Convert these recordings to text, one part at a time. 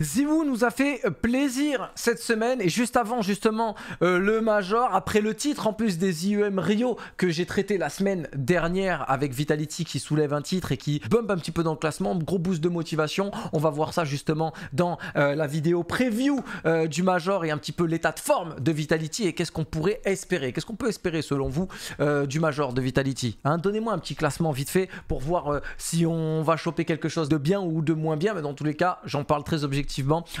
Ziwoo nous a fait euh, plaisir cette semaine et juste avant justement euh, le Major, après le titre en plus des IEM Rio que j'ai traité la semaine dernière avec Vitality qui soulève un titre et qui bump un petit peu dans le classement, gros boost de motivation, on va voir ça justement dans euh, la vidéo preview du Major et un petit peu l'état de forme de Vitality et qu'est-ce qu'on pourrait espérer, qu'est-ce qu'on peut espérer selon vous du Major de Vitality. Hein? Donnez-moi un petit classement vite fait pour voir si on va choper quelque chose de bien ou de moins bien, mais dans tous les cas j'en parle très objectivement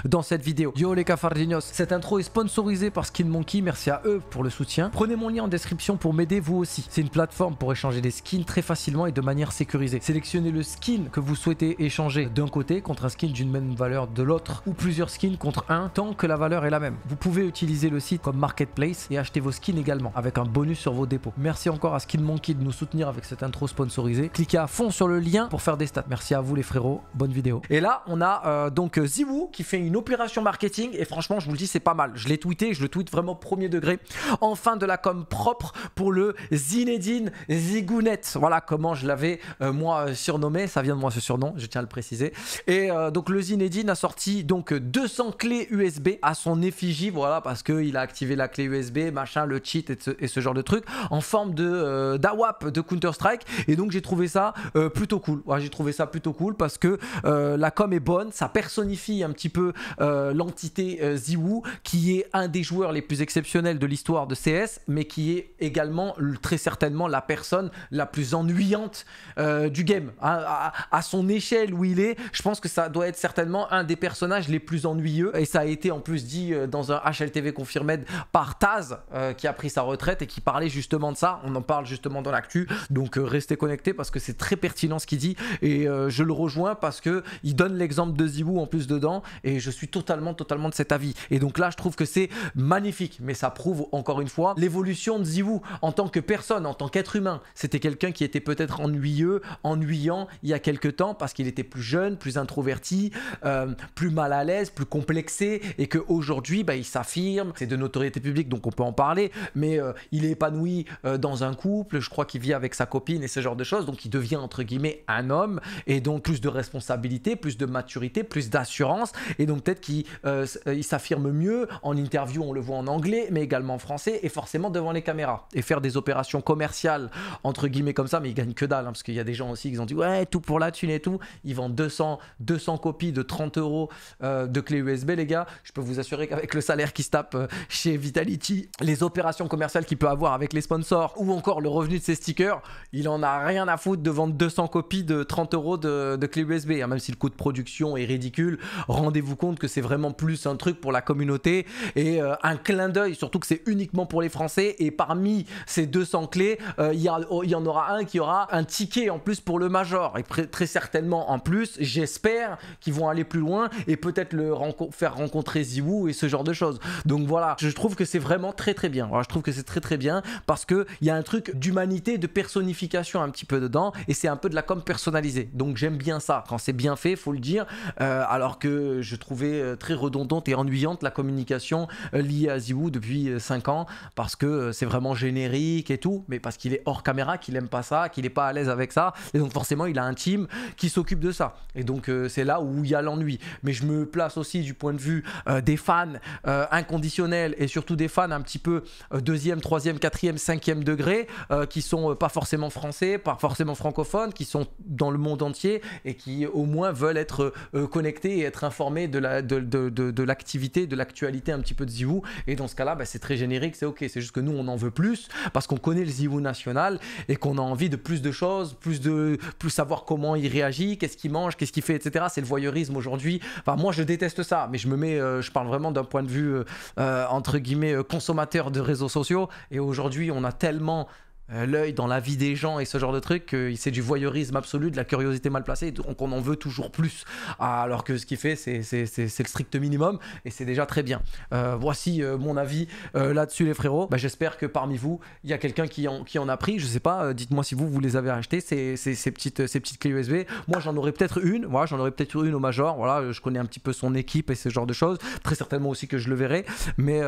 dans cette vidéo. Yo les cafardinos, cette intro est sponsorisée par Skin Monkey, merci à eux pour le soutien. Prenez mon lien en description pour m'aider vous aussi. C'est une plateforme pour échanger des skins très facilement et de manière sécurisée. Sélectionnez le skin que vous souhaitez échanger d'un côté contre un skin d'une même valeur de l'autre ou plusieurs skins contre un tant que la valeur est la même. Vous pouvez utiliser le site comme marketplace et acheter vos skins également avec un bonus sur vos dépôts. Merci encore à Skin Monkey de nous soutenir avec cette intro sponsorisée. Cliquez à fond sur le lien pour faire des stats. Merci à vous les frérots, bonne vidéo. Et là on a euh, donc Ziwoo qui fait une opération marketing et franchement, je vous le dis, c'est pas mal. Je l'ai tweeté, je le tweet vraiment premier degré. Enfin de la com propre pour le Zinedine Zigounet Voilà comment je l'avais euh, moi surnommé. Ça vient de moi ce surnom, je tiens à le préciser. Et euh, donc le Zinedine a sorti donc 200 clés USB à son effigie, voilà parce qu'il a activé la clé USB, machin, le cheat et ce, genre de truc en forme de euh, d'AWAP de Counter Strike. Et donc j'ai trouvé ça plutôt cool. j'ai trouvé ça plutôt cool parce que la com est bonne, ça personnifie un petit peu euh, l'entité euh, Ziwu, qui est un des joueurs les plus exceptionnels de l'histoire de CS, mais qui est également très certainement la personne la plus ennuyante euh, du game. à, son échelle où il est, je pense que ça doit être certainement un des personnages les plus ennuyeux. Et ça a été en plus dit dans un HLTV confirmed par Taz, qui a pris sa retraite et qui parlait justement de ça. On en parle justement dans l'actu. Donc restez connectés parce que c'est très pertinent ce qu'il dit. Et je le rejoins parce qu'il donne l'exemple de Zibou en plus dedans et je suis totalement, totalement de cet avis. Et donc là, je trouve que c'est magnifique, mais ça prouve encore une fois l'évolution de Ziwoo en tant que personne, en tant qu'être humain. C'était quelqu'un qui était peut-être ennuyeux, ennuyant il y a quelques temps parce qu'il était plus jeune, plus introverti, euh, plus mal à l'aise, plus complexé et qu'aujourd'hui, bah, il s'affirme. C'est de notoriété publique, donc on peut en parler, mais euh, il est épanoui euh, dans un couple. Je crois qu'il vit avec sa copine et ce genre de choses, donc il devient entre guillemets un homme et donc plus de responsabilité, plus de maturité, plus d'assurance et donc peut-être qu'il euh, euh, s'affirme mieux en interview, on le voit en anglais, mais également en français et forcément devant les caméras et faire des opérations commerciales entre guillemets comme ça, mais il gagne que dalle hein, parce qu'il y a des gens aussi qui ont dit ouais tout pour la thune et tout, il vend 200 200 copies de 30 euros euh, de clés USB les gars, je peux vous assurer qu'avec le salaire qui se tape chez Vitality, les opérations commerciales qu'il peut avoir avec les sponsors ou encore le revenu de ses stickers, il en a rien à foutre de vendre 200 copies de 30 euros de, clés USB, hein, même si le coût de production est ridicule rendez-vous compte que c'est vraiment plus un truc pour la communauté et euh, un clin d'œil, surtout que c'est uniquement pour les Français. Et parmi ces 200 clés, euh, oh, il y, en aura un qui aura un ticket en plus pour le Major. Et très certainement en plus, j'espère qu'ils vont aller plus loin et peut-être le faire rencontrer Ziwoo et ce genre de choses. Donc voilà, je trouve que c'est vraiment très très bien. je trouve que c'est très très bien parce qu'il y a un truc d'humanité, de personnification un petit peu dedans et c'est un peu de la com personnalisée. Donc j'aime bien ça. Quand c'est bien fait, faut le dire. Euh, alors que je trouvais euh, très redondante et ennuyante la communication euh, liée à Zibou depuis 5 euh, ans parce que c'est vraiment générique et tout, mais parce qu'il est hors caméra, qu'il aime pas ça, qu'il est pas à l'aise avec ça, et donc forcément il a un team qui s'occupe de ça. Et donc c'est là où il y a l'ennui. Mais je me place aussi du point de vue des fans inconditionnels et surtout des fans un petit peu deuxième, troisième, quatrième, cinquième degré qui sont pas forcément français, pas forcément francophones, qui sont dans le monde entier et qui au moins veulent être connectés et être informer de l'activité, la, de, de l'actualité un petit peu de Zivou. Et dans ce cas-là, bah, c'est très générique, c'est ok. C'est juste que nous, on en veut plus parce qu'on connaît le zivou national et qu'on a envie de plus de choses, plus de plus savoir comment il réagit, qu'est-ce qu'il mange, qu'est-ce qu'il fait, etc. C'est le voyeurisme aujourd'hui. Enfin, moi, je déteste ça, mais je me mets, euh, je parle vraiment d'un point de vue euh, euh, entre guillemets consommateur de réseaux sociaux. Et aujourd'hui, on a tellement euh, l'œil dans la vie des gens et ce genre de truc, euh, c'est du voyeurisme absolu, de la curiosité mal placée, donc on en veut toujours plus. Alors que ce qu'il fait, c'est le strict minimum et c'est déjà très bien. Euh, voici mon avis là-dessus, les frérots. Bah, j'espère que parmi vous, il y a quelqu'un qui en, qui en a pris. Je sais pas, dites-moi si vous, vous les avez achetés, ces, ces, petites, ces petites clés USB. Moi, j'en aurais peut-être une. Voilà, j'en aurais peut-être une au Major. Voilà, je connais un petit peu son équipe et ce genre de choses. Très certainement aussi que je le verrai. Mais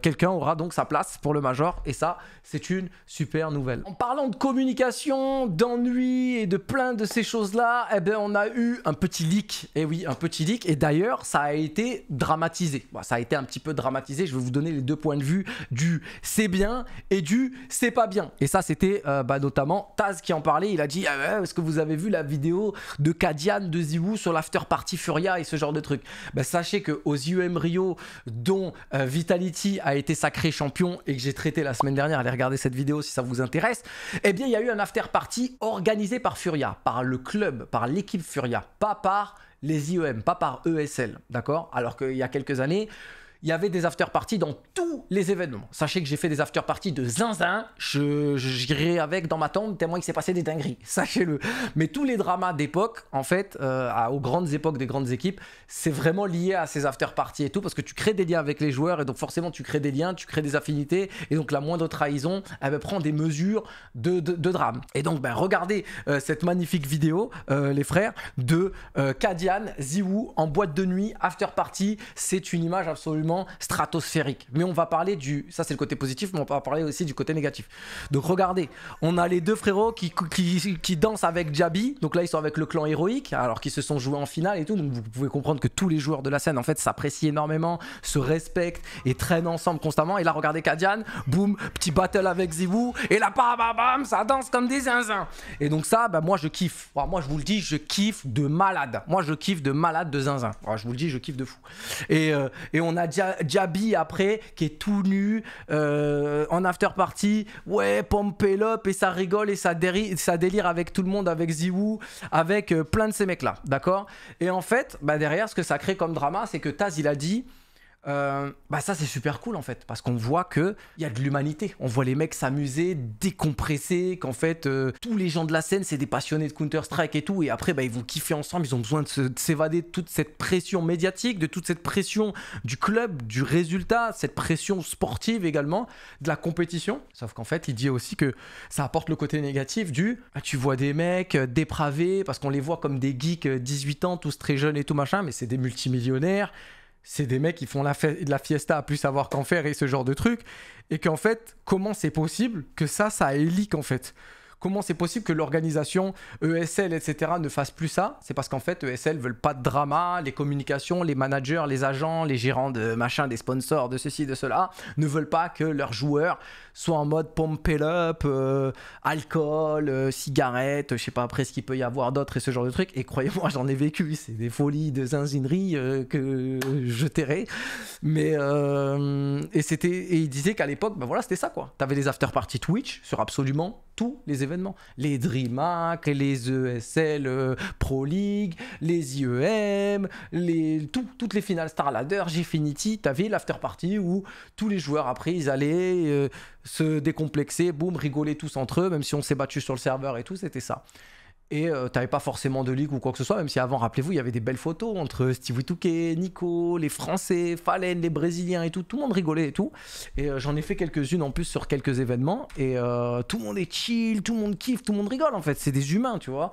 quelqu'un aura donc sa place pour le Major et ça, c'est une super nouvelle. En parlant de communication, d'ennui et de plein de ces choses-là, eh ben on a eu un petit leak. Et eh oui, un petit leak. Et d'ailleurs, ça a été dramatisé. ça a été un petit peu dramatisé. Je vais vous donner les deux points de vue du c'est bien et du c'est pas bien. Et ça, c'était euh, bah, notamment Taz qui en parlait. Il a dit ah Est-ce que vous avez vu la vidéo de Kadian de ZywOo sur l'after party Furia et ce genre de truc bah, Sachez que aux UM Rio, dont euh, Vitality a été sacré champion et que j'ai traité la semaine dernière, allez regarder cette vidéo si ça vous intéresse, eh bien il y a eu un after party organisé par Furia, par le club, par l'équipe Furia, pas par les IEM, pas par ESL, d'accord Alors qu'il y a quelques années, il y avait des after-parties dans tous les événements. Sachez que j'ai fait des after-parties de zinzin, je, j'irai avec dans ma tombe tellement il s'est passé des dingueries, sachez-le. Mais tous les dramas d'époque, en fait, euh, aux grandes époques des grandes équipes, c'est vraiment lié à ces after-parties et tout, parce que tu crées des liens avec les joueurs, et donc forcément tu crées des liens, tu crées des affinités, et donc la moindre trahison, elle eh ben, prend des mesures de, drame. Et donc, ben, regardez euh, cette magnifique vidéo, euh, les frères, de Kadian, Ziwu en boîte de nuit, after-party, c'est une image absolument stratosphérique. Mais on va parler du. Ça, c'est le côté positif, mais on va parler aussi du côté négatif. Donc, regardez, on a les deux frérots qui, qui, qui dansent avec Jabi. Donc là, ils sont avec le clan héroïque, alors qu'ils se sont joués en finale et tout. Donc, vous pouvez comprendre que tous les joueurs de la scène, en fait, s'apprécient énormément, se respectent et traînent ensemble constamment. Et là, regardez Kadian, boum, petit battle avec Zivu. Et là, bam, bam, ça danse comme des zinzins. Et donc, ça, bah, moi, je kiffe. moi, je vous le dis, je kiffe de malade. Moi, je kiffe de malade de zinzin. Moi je vous le dis, je kiffe de fou. Et, euh, et on a Jabi après, qui est tout nu euh, en after party. Ouais, pompe l'op et ça rigole et ça, délire avec tout le monde, avec Ziwoo, avec euh, plein de ces mecs-là. D'accord Et en fait, bah, derrière, ce que ça crée comme drama, c'est que Taz, il a dit euh, bah ça c'est super cool en fait parce qu'on voit que il y a de l'humanité. On voit les mecs s'amuser, décompresser, qu'en fait euh, tous les gens de la scène c'est des passionnés de Counter Strike et tout et après bah, ils vont kiffer ensemble. Ils ont besoin de s'évader de toute cette pression médiatique, de toute cette pression du club, du résultat, cette pression sportive également, de la compétition. Sauf qu'en fait il dit aussi que ça apporte le côté négatif du bah, tu vois des mecs euh, dépravés parce qu'on les voit comme des geeks 18 ans tous très jeunes et tout machin mais c'est des multimillionnaires c'est des mecs qui font la, de la fiesta à plus savoir qu'en faire et ce genre de truc. Et qu'en fait, comment c'est possible que ça, ça élique en fait Comment c'est possible que l'organisation ESL, etc. ne fasse plus ça C'est parce qu'en fait, ESL veulent pas de drama, les communications, les managers, les agents, les gérants de machin, des sponsors, de ceci, de cela, ne veulent pas que leurs joueurs soient en mode pompe up, euh, alcool, euh, cigarettes, cigarette, je sais pas après ce qu'il peut y avoir d'autre et ce genre de trucs. Et croyez-moi, j'en ai vécu, c'est des folies de zinzinerie euh, que je tairai. Mais et c'était et il disait qu'à l'époque, ben voilà, c'était ça quoi. avais des after parties Twitch sur absolument tous les événements les DreamHack, les ESL euh, Pro League, les IEM, les, toutes les finales Starladder, Gfinity, t'avais l'after party où tous les joueurs après ils allaient euh, se décomplexer, boum, rigoler tous entre eux, même si on s'est battu sur le serveur et tout, c'était ça et tu euh, t'avais pas forcément de ligue ou quoi que ce soit, même si avant, rappelez-vous, il y avait des belles photos entre Steve Touquet, Nico, les Français, Fallen, les Brésiliens et tout, tout le monde rigolait et tout. Et euh, j'en ai fait quelques-unes en plus sur quelques événements, et euh, tout le monde est chill, tout le monde kiffe, tout le monde rigole en fait, c'est des humains, tu vois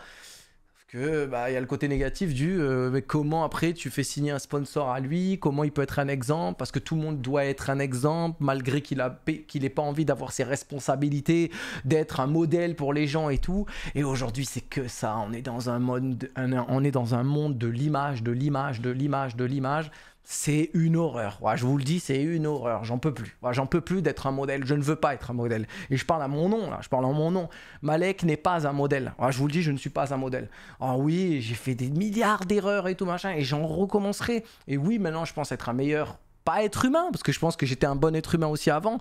que bah, il y a le côté négatif du euh, comment après tu fais signer un sponsor à lui, comment il peut être un exemple parce que tout le monde doit être un exemple malgré qu'il a qu'il pas envie d'avoir ses responsabilités, d'être un modèle pour les gens et tout. Et aujourd'hui, c'est que ça, on est dans un monde on est dans un monde de l'image, de l'image, de l'image, de l'image c'est une horreur. je vous le dis, c'est une horreur. J'en peux plus. J'en peux plus d'être un modèle. Je ne veux pas être un modèle. Et je parle à mon nom, là. Je parle en mon nom. Malek n'est pas un modèle. je vous le dis, je ne suis pas un modèle. oh oui, j'ai fait des milliards d'erreurs et tout machin. Et j'en recommencerai. Et oui, maintenant, je pense être un meilleur. Pas être humain, parce que je pense que j'étais un bon être humain aussi avant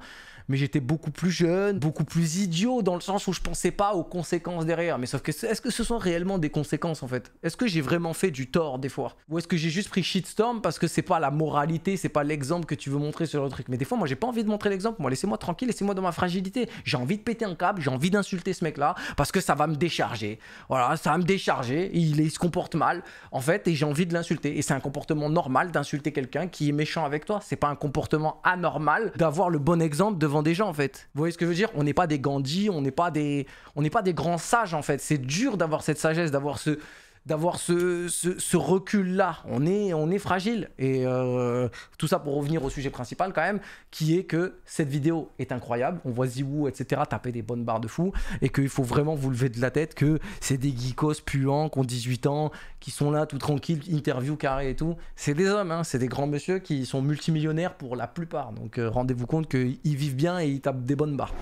mais j'étais beaucoup plus jeune, beaucoup plus idiot dans le sens où je pensais pas aux conséquences derrière. Mais sauf que est-ce que ce sont réellement des conséquences en fait Est-ce que j'ai vraiment fait du tort des fois Ou est-ce que j'ai juste pris shitstorm parce que c'est pas la moralité, c'est pas l'exemple que tu veux montrer sur le truc Mais des fois, moi j'ai pas envie de montrer l'exemple, moi laissez-moi tranquille, laissez-moi dans ma fragilité. J'ai envie de péter un câble, j'ai envie d'insulter ce mec-là parce que ça va me décharger. Voilà, ça va me décharger, il, il se comporte mal en fait et j'ai envie de l'insulter. Et c'est un comportement normal d'insulter quelqu'un qui est méchant avec toi. C'est pas un comportement anormal d'avoir le bon exemple devant des gens en fait. Vous voyez ce que je veux dire On n'est pas des Gandhi, on n'est pas des on n'est pas des grands sages en fait. C'est dur d'avoir cette sagesse, d'avoir ce d'avoir ce, recul-là. On est, on est fragile. Et euh, tout ça pour revenir au sujet principal quand même, qui est que cette vidéo est incroyable. On voit Ziwoo, etc., taper des bonnes barres de fou. Et qu'il faut vraiment vous lever de la tête que c'est des geekos puants qui ont 18 ans, qui sont là tout tranquilles, interview carré et tout. C'est des hommes, hein. c'est des grands messieurs qui sont multimillionnaires pour la plupart. Donc euh, rendez-vous compte qu'ils vivent bien et ils tapent des bonnes barres.